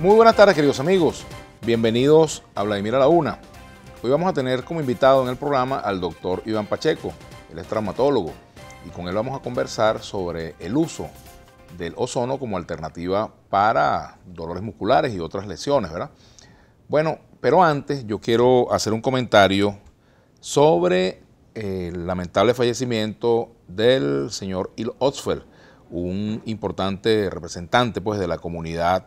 Muy buenas tardes, queridos amigos. Bienvenidos a Vladimir a la Una. Hoy vamos a tener como invitado en el programa al doctor Iván Pacheco. Él es traumatólogo y con él vamos a conversar sobre el uso del ozono como alternativa para dolores musculares y otras lesiones, ¿verdad? Bueno, pero antes yo quiero hacer un comentario sobre el lamentable fallecimiento del señor Il Oxfeld, un importante representante pues, de la comunidad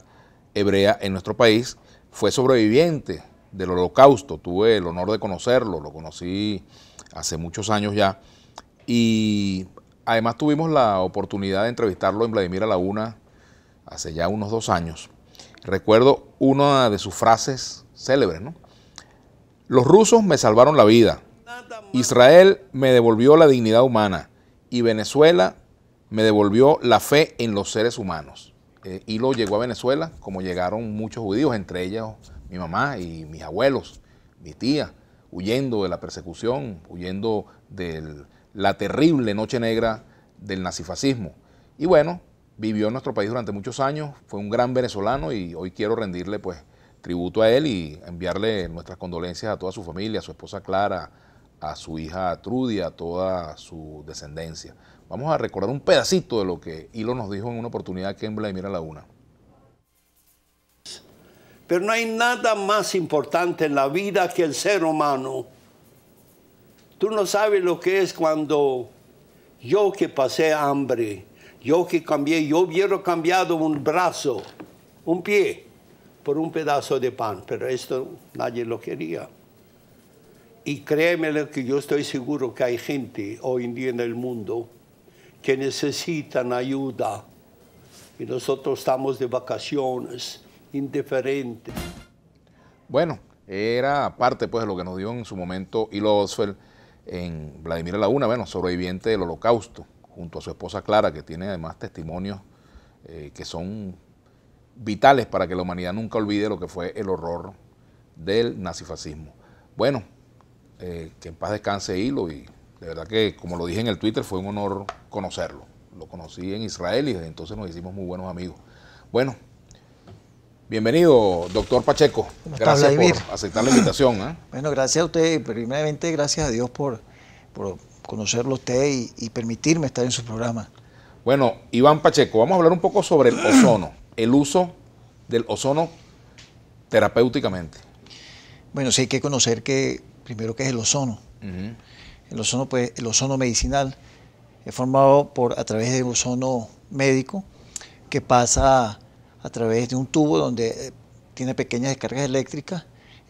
hebrea en nuestro país, fue sobreviviente del holocausto, tuve el honor de conocerlo, lo conocí hace muchos años ya, y además tuvimos la oportunidad de entrevistarlo en Vladimir a la hace ya unos dos años. Recuerdo una de sus frases célebres, ¿no? Los rusos me salvaron la vida, Israel me devolvió la dignidad humana y Venezuela me devolvió la fe en los seres humanos. Eh, y lo llegó a Venezuela, como llegaron muchos judíos, entre ellos mi mamá y mis abuelos, mi tía, huyendo de la persecución, huyendo de la terrible noche negra del nazifascismo. Y bueno, vivió en nuestro país durante muchos años, fue un gran venezolano y hoy quiero rendirle pues tributo a él y enviarle nuestras condolencias a toda su familia, a su esposa Clara, a su hija Trudy, a toda su descendencia. Vamos a recordar un pedacito de lo que Hilo nos dijo en una oportunidad que en Vladimir a la una. Pero no hay nada más importante en la vida que el ser humano. Tú no sabes lo que es cuando yo que pasé hambre, yo que cambié, yo hubiera cambiado un brazo, un pie, por un pedazo de pan, pero esto nadie lo quería. Y créeme que yo estoy seguro que hay gente hoy en día en el mundo que necesitan ayuda y nosotros estamos de vacaciones, indiferentes. Bueno, era parte pues de lo que nos dio en su momento Hilo Oswald en Vladimir Laguna, bueno, sobreviviente del holocausto, junto a su esposa Clara, que tiene además testimonios eh, que son vitales para que la humanidad nunca olvide lo que fue el horror del nazifascismo. Bueno, eh, que en paz descanse Hilo y de verdad que, como lo dije en el Twitter, fue un honor conocerlo. Lo conocí en Israel y desde entonces nos hicimos muy buenos amigos. Bueno, Bienvenido, doctor Pacheco. gracias por aceptar la invitación. ¿eh? Bueno, gracias a usted. Primeramente, gracias a Dios por, conocerlo a usted y, permitirme estar en su programa. Bueno, Iván Pacheco, vamos a hablar un poco sobre el ozono, el uso del ozono terapéuticamente. Bueno, sí hay que conocer que primero que es el ozono. El ozono, pues, el ozono medicinal es formado por, a través de ozono médico que pasa a través de un tubo donde eh, tiene pequeñas descargas eléctricas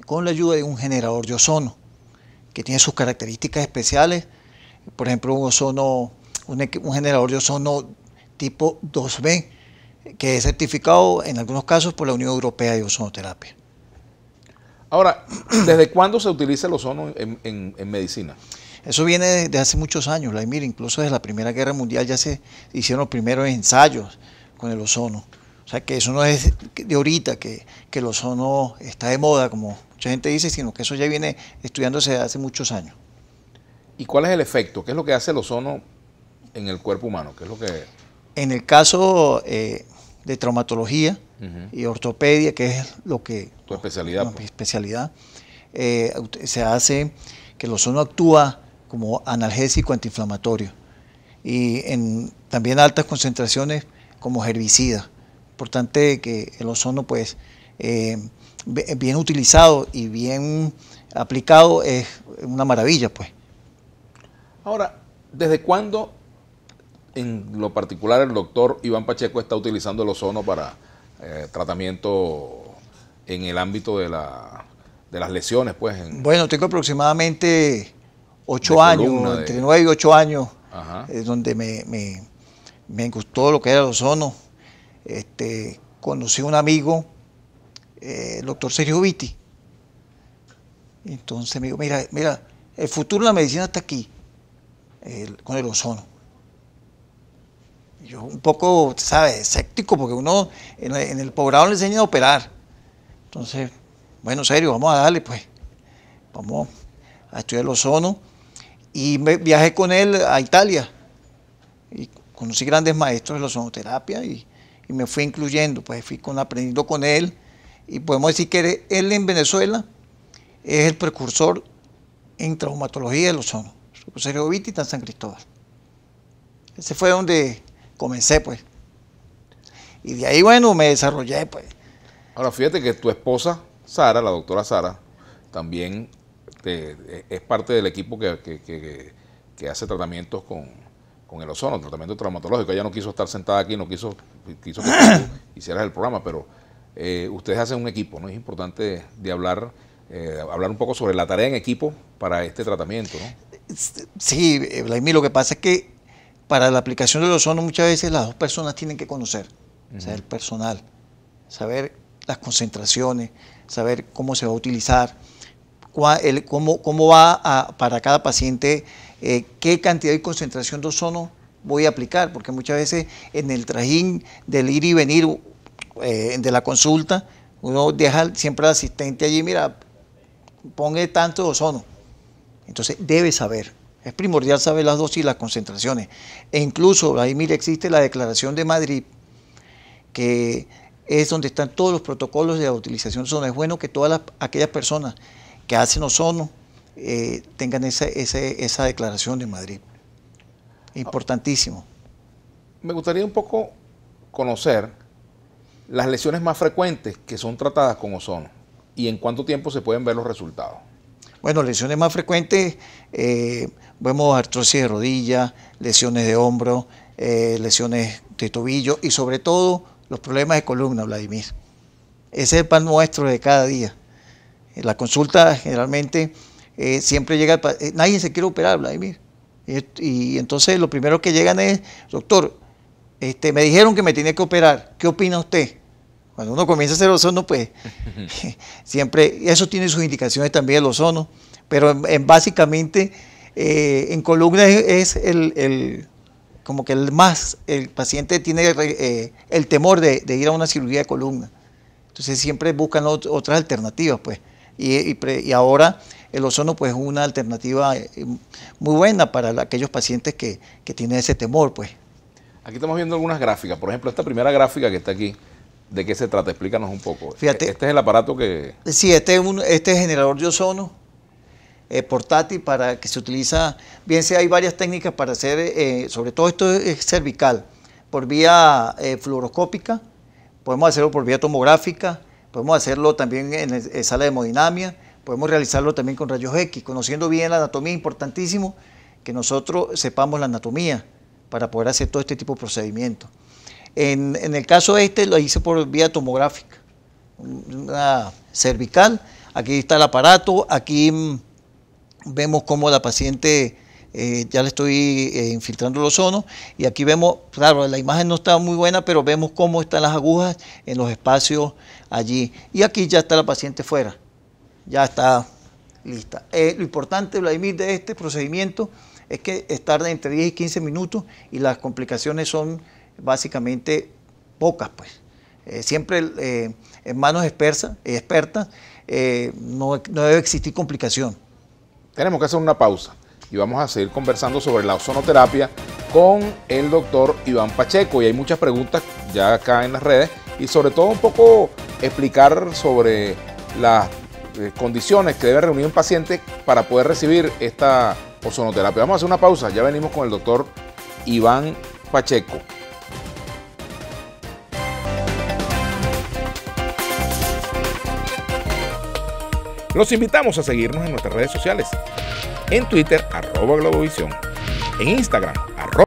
con la ayuda de un generador de ozono que tiene sus características especiales. Por ejemplo, un ozono, un generador de ozono tipo 2B que es certificado en algunos casos por la Unión Europea de Ozonoterapia. Ahora, ¿desde cuándo se utiliza el ozono en, medicina? Eso viene de, hace muchos años, incluso desde la Primera Guerra Mundial ya se hicieron los primeros ensayos con el ozono. O sea, que eso no es de ahorita que, que el ozono está de moda, como mucha gente dice, sino que eso ya viene estudiándose desde hace muchos años. ¿Y cuál es el efecto? ¿Qué es lo que hace el ozono en el cuerpo humano? ¿Qué es lo que... En el caso eh, de traumatología, y ortopedia, que es lo que... Tu especialidad. Pues. Mi especialidad. Eh, se hace que el ozono actúa como analgésico antiinflamatorio y en también altas concentraciones como herbicida. Importante que el ozono pues eh, bien utilizado y bien aplicado es una maravilla pues. Ahora, ¿desde cuándo en lo particular el doctor Iván Pacheco está utilizando el ozono para eh, tratamiento en el ámbito de, la, de las lesiones? pues? bueno, tengo aproximadamente ocho años, entre nueve y ocho años, donde me, gustó lo que era el ozono. Este, conocí a un amigo, eh, el doctor Sergio Vitti, Entonces me dijo, mira, mira, el futuro de la medicina está aquí, con el ozono yo un poco, ¿sabes?, escéptico, porque uno en, el poblado le enseña a operar. Entonces, bueno, serio, vamos a darle, pues. Vamos a estudiar el ozono. Y viajé con él a Italia. Y conocí grandes maestros de la ozonoterapia y, me fui incluyendo, pues fui con, aprendiendo con él. Y podemos decir que él en Venezuela es el precursor en traumatología del ozono, Sergio Viti en San Cristóbal. Ese fue donde comencé, pues. Y de ahí, bueno, me desarrollé, pues. Ahora, fíjate que tu esposa, Sara, la doctora Sara, también eh, es parte del equipo que, hace tratamientos con, el ozono, tratamiento traumatológico. Ella no quiso estar sentada aquí, no quiso, quiso que hicieras el programa, pero eh, ustedes hacen un equipo, ¿no? Es importante de hablar, eh, hablar un poco sobre la tarea en equipo para este tratamiento, ¿no? Sí, Vladimir, lo que pasa es que para la aplicación del ozono muchas veces las dos personas tienen que conocer, uh personal, saber las concentraciones, saber cómo se va a utilizar, cómo, cómo, va para cada paciente, eh, qué cantidad y concentración de ozono voy a aplicar, porque muchas veces en el trajín del ir y venir eh, de la consulta, uno deja siempre al asistente allí, mira, pone tanto ozono. Entonces debe saber, es primordial saber las dosis y las concentraciones. E incluso, ahí mire, existe la Declaración de Madrid, que es donde están todos los protocolos de la utilización de ozono. Es bueno que todas aquellas personas que hacen ozono eh, tengan esa, esa declaración de Madrid. Importantísimo. Me gustaría un poco conocer las lesiones más frecuentes que son tratadas con ozono y en cuánto tiempo se pueden ver los resultados. Bueno, lesiones más frecuentes, eh, vemos artrosis de rodilla, lesiones de hombro, eh, lesiones de tobillo y sobre todo los problemas de columna, Vladimir. Ese es el pan nuestro de cada día. En la consulta generalmente eh, siempre llega, nadie se quiere operar, Vladimir. Y, entonces lo primero que llegan es, doctor, este, me dijeron que me tenía que operar, ¿qué opina usted? Cuando uno comienza a hacer ozono, pues siempre, eso tiene sus indicaciones también el ozono, pero en, básicamente eh, en columna es, el, como que el más, el paciente tiene eh, el temor de, ir a una cirugía de columna. Entonces siempre buscan otras alternativas, pues. Y, y, ahora el ozono pues es una alternativa eh, muy buena para aquellos pacientes que, que tienen ese temor, pues. Aquí estamos viendo algunas gráficas. Por ejemplo, esta primera gráfica que está aquí, ¿De qué se trata? Explícanos un poco. Fíjate. Este es el aparato que. Sí, este es un este generador de ozono eh, portátil para que se utiliza. Bien, sea hay varias técnicas para hacer, eh, sobre todo esto es cervical, por vía eh, fluoroscópica, podemos hacerlo por vía tomográfica, podemos hacerlo también en, sala de hemodinamia, podemos realizarlo también con rayos X, conociendo bien la anatomía, importantísimo que nosotros sepamos la anatomía para poder hacer todo este tipo de procedimientos. En, el caso este lo hice por vía tomográfica, una cervical. Aquí está el aparato, aquí mm, vemos cómo la paciente, eh, ya le estoy eh, infiltrando los sonos y aquí vemos, claro, la imagen no está muy buena, pero vemos cómo están las agujas en los espacios allí. Y aquí ya está la paciente fuera, ya está lista. Eh, lo importante, Vladimir, de este procedimiento es que tarda entre 10 y 15 minutos y las complicaciones son básicamente pocas, pues. Eh, siempre eh, en manos expertas, eh, no, no, debe existir complicación. Tenemos que hacer una pausa y vamos a seguir conversando sobre la ozonoterapia con el doctor Iván Pacheco. Y hay muchas preguntas ya acá en las redes y sobre todo un poco explicar sobre las condiciones que debe reunir un paciente para poder recibir esta ozonoterapia. Vamos a hacer una pausa, ya venimos con el doctor Iván Pacheco. Los invitamos a seguirnos en nuestras redes sociales. En Twitter, arroba Globovisión. En Instagram,